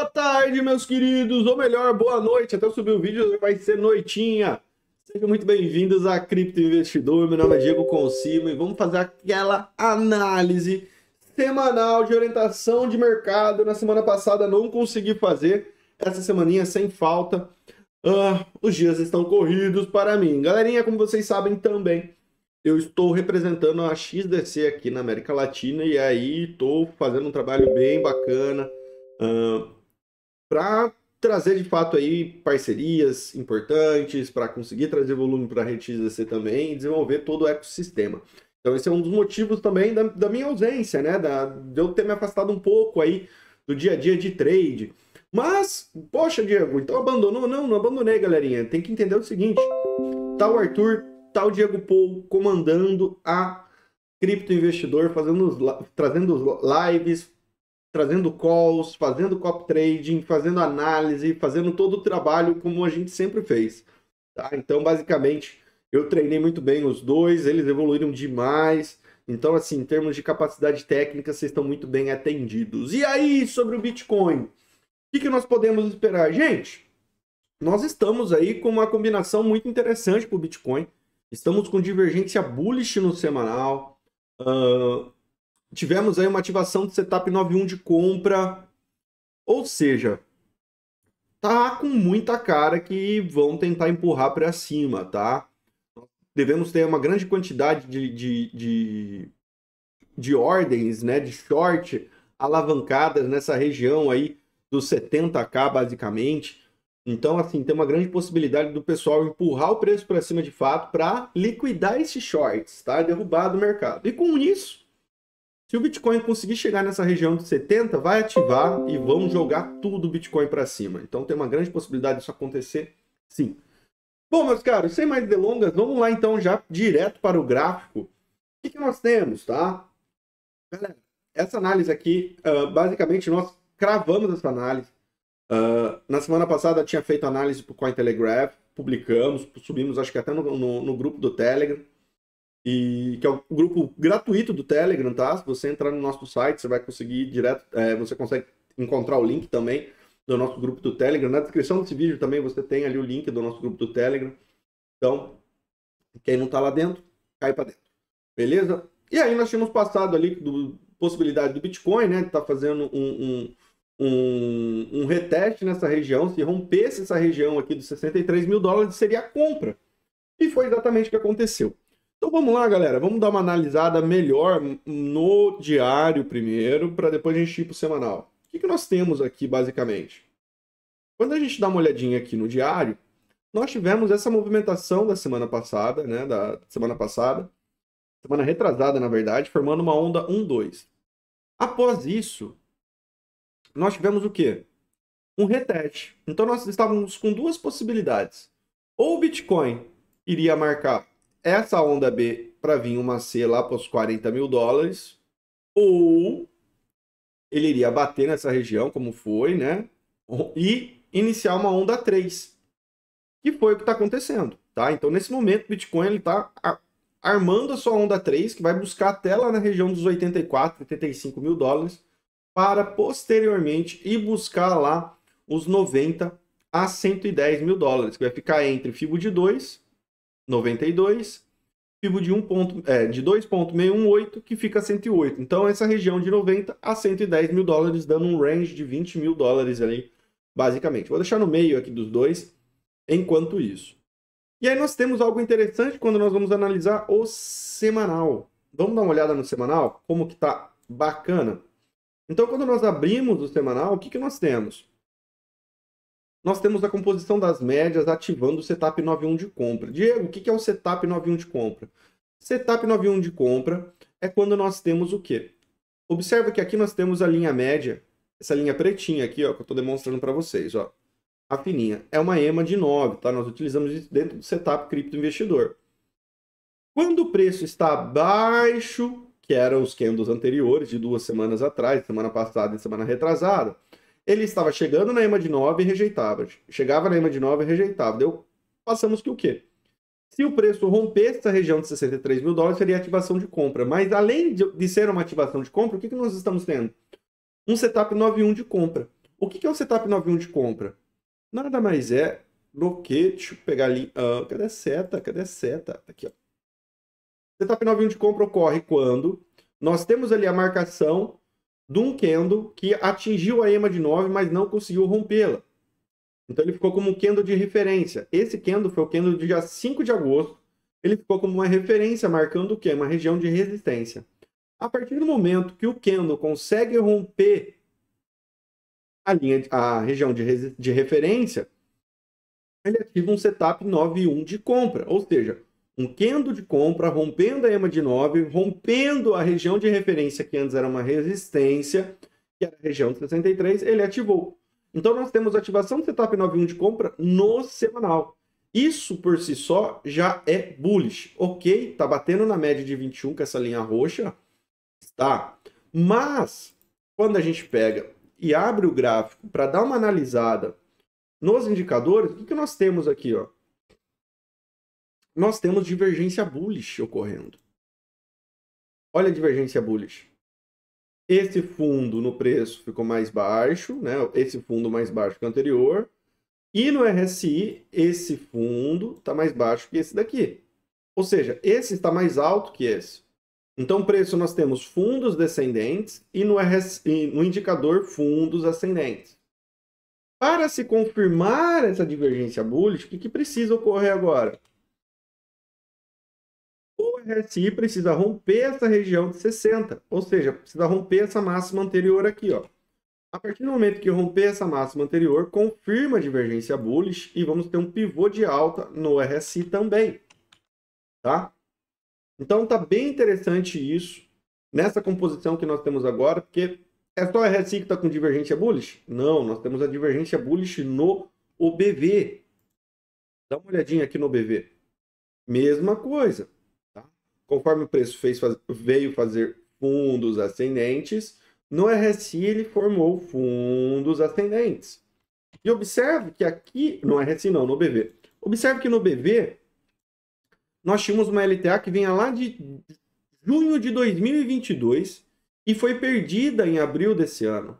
Boa tarde, meus queridos, ou melhor, boa noite. Até eu subir o vídeo vai ser noitinha. Sejam muito bem-vindos a Cripto Investidor. Meu nome é Diego Consimo e vamos fazer aquela análise semanal de orientação de mercado. Na semana passada não consegui fazer, essa semaninha sem falta. Ah, os dias estão corridos para mim. Galerinha, como vocês sabem também, eu estou representando a XDC aqui na América Latina e aí estou fazendo um trabalho bem bacana. Uh, para trazer de fato aí parcerias importantes, para conseguir trazer volume para a RedeXDC também e desenvolver todo o ecossistema. Então esse é um dos motivos também da, da minha ausência, né? Da, de eu ter me afastado um pouco aí do dia a dia de trade. Mas, poxa, Diego, então abandonou? Não, não abandonei, galerinha. Tem que entender o seguinte: tal tá Arthur, tal tá Diego Paul comandando a cripto investidor, fazendo os, trazendo os lives, trazendo calls, fazendo cop trading, fazendo análise, fazendo todo o trabalho como a gente sempre fez. Tá? Então, basicamente, eu treinei muito bem os dois, eles evoluíram demais. Então, assim, em termos de capacidade técnica, vocês estão muito bem atendidos. E aí, sobre o Bitcoin? O que, que nós podemos esperar? Gente, nós estamos aí com uma combinação muito interessante para o Bitcoin. Estamos com divergência bullish no semanal. Uh, tivemos aí uma ativação de setup 91 de compra. Ou seja, tá com muita cara que vão tentar empurrar para cima, tá? Devemos ter uma grande quantidade de, de, de, de ordens, né, de short alavancadas nessa região aí dos 70k basicamente. Então, assim, tem uma grande possibilidade do pessoal empurrar o preço para cima de fato para liquidar esses shorts, tá? Derrubar do mercado. E com isso, se o Bitcoin conseguir chegar nessa região de 70, vai ativar e vão jogar tudo o Bitcoin para cima. Então tem uma grande possibilidade disso acontecer, sim. Bom, meus caros, sem mais delongas, vamos lá então já direto para o gráfico. O que, que nós temos, tá? Galera, essa análise aqui, uh, basicamente nós cravamos essa análise. Uh, na semana passada tinha feito análise para o Cointelegraph, publicamos, subimos acho que até no, no, no grupo do Telegram e que é o grupo gratuito do Telegram, tá? Se você entrar no nosso site, você vai conseguir direto, é, você consegue encontrar o link também do nosso grupo do Telegram. Na descrição desse vídeo também você tem ali o link do nosso grupo do Telegram. Então, quem não tá lá dentro, cai para dentro. Beleza? E aí nós tínhamos passado ali do possibilidade do Bitcoin, né? Tá fazendo um, um, um, um reteste nessa região. Se rompesse essa região aqui dos 63 mil dólares, seria a compra. E foi exatamente o que aconteceu. Então vamos lá, galera. Vamos dar uma analisada melhor no diário primeiro, para depois a gente ir para o semanal. O que, que nós temos aqui, basicamente? Quando a gente dá uma olhadinha aqui no diário, nós tivemos essa movimentação da semana passada, né? Da semana passada, semana retrasada, na verdade, formando uma onda 1-2. Após isso, nós tivemos o quê? Um reteste. Então nós estávamos com duas possibilidades. Ou o Bitcoin iria marcar essa onda B para vir uma C lá para os 40 mil dólares, ou ele iria bater nessa região, como foi, né? E iniciar uma onda 3, que foi o que está acontecendo, tá? Então, nesse momento, o Bitcoin está armando a sua onda 3, que vai buscar até lá na região dos 84, 85 mil dólares, para posteriormente ir buscar lá os 90 a 110 mil dólares, que vai ficar entre FIBO de 2 92, fibo tipo de, ponto, é, de 2,618, que fica 108. Então, essa região de 90 a 110 mil dólares, dando um range de 20 mil dólares ali, basicamente. Vou deixar no meio aqui dos dois, enquanto isso. E aí nós temos algo interessante quando nós vamos analisar o semanal. Vamos dar uma olhada no semanal, como que tá bacana. Então, quando nós abrimos o semanal, o que, que nós temos? nós temos a composição das médias ativando o setup 91 de compra. Diego, o que é o setup 91 de compra? Setup 91 de compra é quando nós temos o quê? Observa que aqui nós temos a linha média, essa linha pretinha aqui, ó, que eu estou demonstrando para vocês, ó. A fininha. É uma EMA de 9, tá? Nós utilizamos isso dentro do setup cripto investidor. Quando o preço está abaixo, que eram os candles anteriores, de duas semanas atrás, semana passada e semana retrasada, ele estava chegando na EMA de 9 e rejeitava. Chegava na EMA de 9 e rejeitava. Deu, passamos que o quê? Se o preço rompesse essa região de 63 mil dólares, seria ativação de compra. Mas além de, ser uma ativação de compra, o que, que nós estamos tendo? Um setup 91 de compra. O que, que é um setup 91 de compra? Nada mais é do que, deixa eu pegar ali, uh, cadê a seta? Cadê a seta? Tá aqui, ó. Setup 91 de compra ocorre quando nós temos ali a marcação de um candle que atingiu a EMA de 9, mas não conseguiu rompê-la. Então ele ficou como um candle de referência. Esse candle foi o candle do dia 5 de agosto. Ele ficou como uma referência, marcando o quê? Uma região de resistência. A partir do momento que o candle consegue romper a, linha, a região de, de referência, ele ativa um setup 9.1 de compra. Ou seja, um quendo de compra, rompendo a EMA de 9, rompendo a região de referência que antes era uma resistência, que era a região de 63, ele ativou. Então nós temos ativação do setup 91 de compra no semanal. Isso por si só já é bullish, ok? Tá batendo na média de 21 com é essa linha roxa, tá? Mas quando a gente pega e abre o gráfico para dar uma analisada nos indicadores, o que, que nós temos aqui, ó? nós temos divergência bullish ocorrendo. Olha a divergência bullish. Esse fundo no preço ficou mais baixo, né? Esse fundo mais baixo que o anterior. E no RSI, esse fundo está mais baixo que esse daqui. Ou seja, esse está mais alto que esse. Então, preço nós temos fundos descendentes e no, RSI, no indicador fundos ascendentes. Para se confirmar essa divergência bullish, o que, que precisa ocorrer agora? RSI precisa romper essa região de 60, ou seja, precisa romper essa máxima anterior aqui, ó. A partir do momento que romper essa máxima anterior, confirma a divergência bullish e vamos ter um pivô de alta no RSI também, tá? Então tá bem interessante isso nessa composição que nós temos agora, porque é só o RSI que está com divergência bullish? Não, nós temos a divergência bullish no OBV. Dá uma olhadinha aqui no OBV. Mesma coisa. Conforme o preço fez, faz, veio fazer fundos ascendentes, no RSI ele formou fundos ascendentes. E observe que aqui, no RSI não, no BV. Observe que no BV nós tínhamos uma LTA que vinha lá de junho de 2022 e foi perdida em abril desse ano.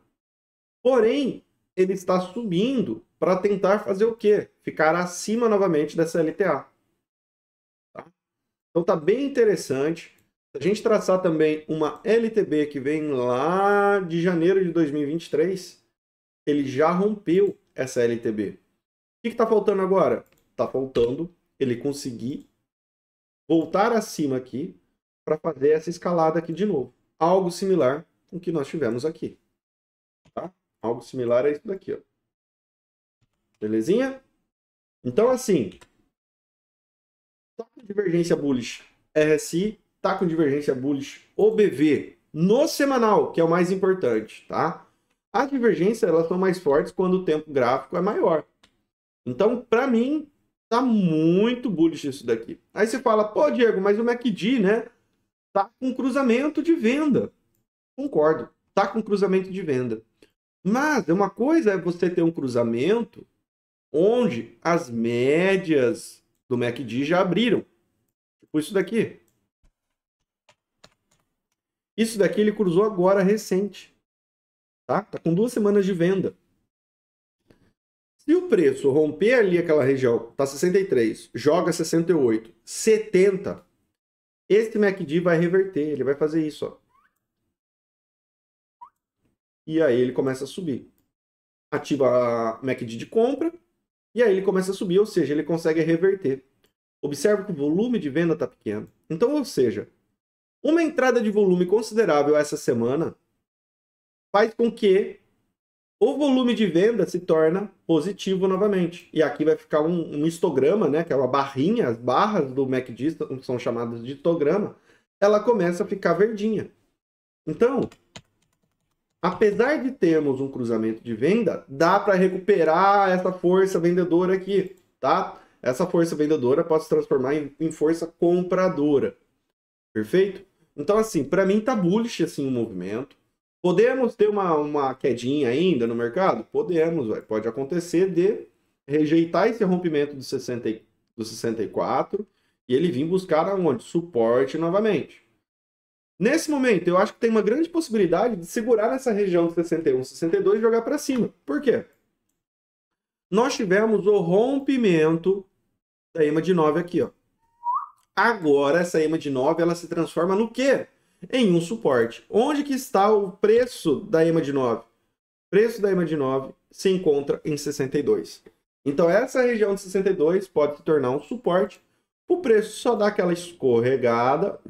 Porém, ele está subindo para tentar fazer o quê? Ficar acima novamente dessa LTA. Então tá bem interessante. Se a gente traçar também uma LTB que vem lá de janeiro de 2023, ele já rompeu essa LTB. O que está faltando agora? Está faltando ele conseguir voltar acima aqui para fazer essa escalada aqui de novo. Algo similar com o que nós tivemos aqui. Tá? Algo similar a isso daqui. Ó. Belezinha? Então, assim, Tá com divergência bullish RSI, tá com divergência bullish OBV no semanal, que é o mais importante, tá? As divergências elas são mais fortes quando o tempo gráfico é maior. Então, para mim, tá muito bullish isso daqui. Aí você fala, pô, Diego, mas o MACD, né? Tá com cruzamento de venda. Concordo, tá com cruzamento de venda. Mas uma coisa é você ter um cruzamento onde as médias do MACD já abriram. Tipo isso daqui. Isso daqui ele cruzou agora recente. Tá? Tá com duas semanas de venda. Se o preço romper ali aquela região, tá 63, joga 68, 70, este MACD vai reverter, ele vai fazer isso, ó. E aí ele começa a subir. Ativa a MACD de compra, e aí ele começa a subir, ou seja, ele consegue reverter. Observe que o volume de venda está pequeno. Então, ou seja, uma entrada de volume considerável essa semana faz com que o volume de venda se torna positivo novamente. E aqui vai ficar um, um histograma, né, que é uma barrinha, as barras do MACD são chamadas de histograma, ela começa a ficar verdinha. Então, apesar de termos um cruzamento de venda, dá para recuperar essa força vendedora aqui, tá? Essa força vendedora pode se transformar em, em força compradora. Perfeito? Então, assim, para mim tá bullish assim o movimento. Podemos ter uma, uma quedinha ainda no mercado? Podemos, véio. pode acontecer de rejeitar esse rompimento do, 60, do 64 e ele vir buscar aonde? Suporte novamente. Nesse momento, eu acho que tem uma grande possibilidade de segurar nessa região 61, 62 e jogar para cima. Por quê? Nós tivemos o rompimento da EMA de 9 aqui, ó. Agora essa EMA de 9, ela se transforma no quê? Em um suporte. Onde que está o preço da EMA de 9? O preço da EMA de 9 se encontra em 62. Então essa região de 62 pode se tornar um suporte. O preço só dá aquela escorregada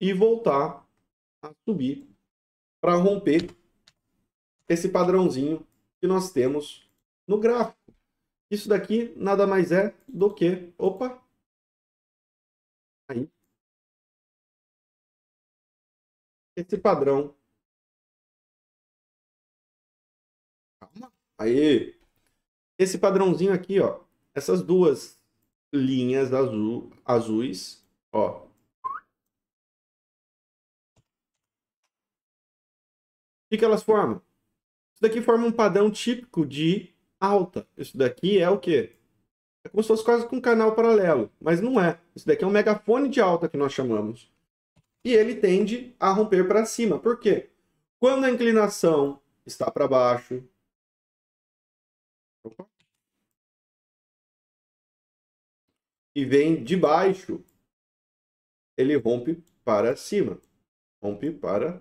e voltar a subir para romper esse padrãozinho que nós temos no gráfico. Isso daqui nada mais é do que... Opa! Aí. Esse padrão. Calma. Aí. Esse padrãozinho aqui, ó. Essas duas linhas azul, azuis, ó. O que, que elas formam? Isso daqui forma um padrão típico de alta. Isso daqui é o quê? É como se fosse quase com um canal paralelo, mas não é. Isso daqui é um megafone de alta que nós chamamos. E ele tende a romper para cima. Por quê? Quando a inclinação está para baixo. Opa. E vem de baixo, ele rompe para cima. Rompe para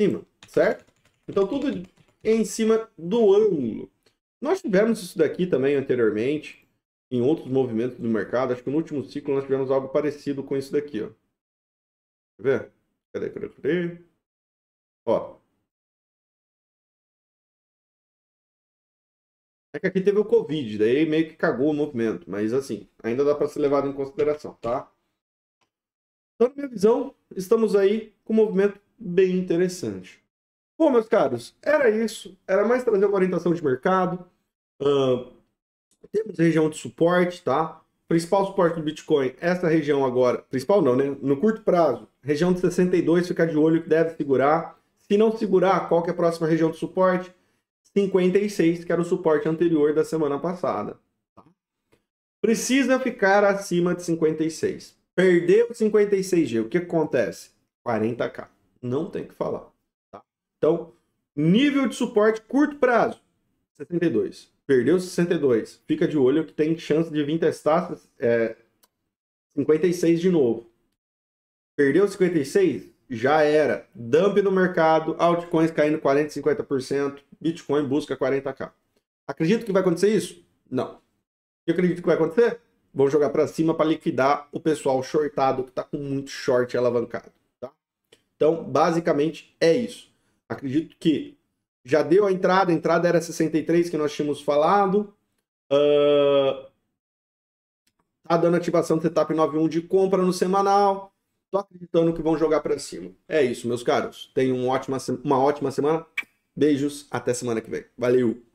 cima, certo? Então tudo em cima do ângulo. Nós tivemos isso daqui também anteriormente, em outros movimentos do mercado. Acho que no último ciclo nós tivemos algo parecido com isso daqui, ó. Quer ver? Cadê, cadê, cadê? Ó. É que aqui teve o Covid, daí meio que cagou o movimento, mas assim, ainda dá para ser levado em consideração, tá? Então, na minha visão, estamos aí com o movimento bem interessante. Bom, meus caros, era isso. Era mais trazer uma orientação de mercado. Uh, temos região de suporte, tá? Principal suporte do Bitcoin, essa região agora, principal não, né? No curto prazo, região de 62, ficar de olho que deve segurar. Se não segurar, qual que é a próxima região de suporte? 56, que era o suporte anterior da semana passada. Tá? Precisa ficar acima de 56. Perdeu 56G, o que acontece? 40k não tem que falar. Tá? Então, nível de suporte curto prazo, 62. Perdeu 62. Fica de olho que tem chance de vir testar é, 56 de novo. Perdeu 56? Já era. Dump no mercado, altcoins caindo 40, 50%, Bitcoin busca 40k. Acredito que vai acontecer isso? Não. Eu acredito que vai acontecer? Vão jogar para cima para liquidar o pessoal shortado que está com muito short alavancado. Então, basicamente é isso. Acredito que já deu a entrada, a entrada era 63 que nós tínhamos falado. Uh, tá dando ativação do setup 91 de compra no semanal. Tô acreditando que vão jogar para cima. É isso, meus caros. Tenham uma ótima, uma ótima semana. Beijos, até semana que vem. Valeu!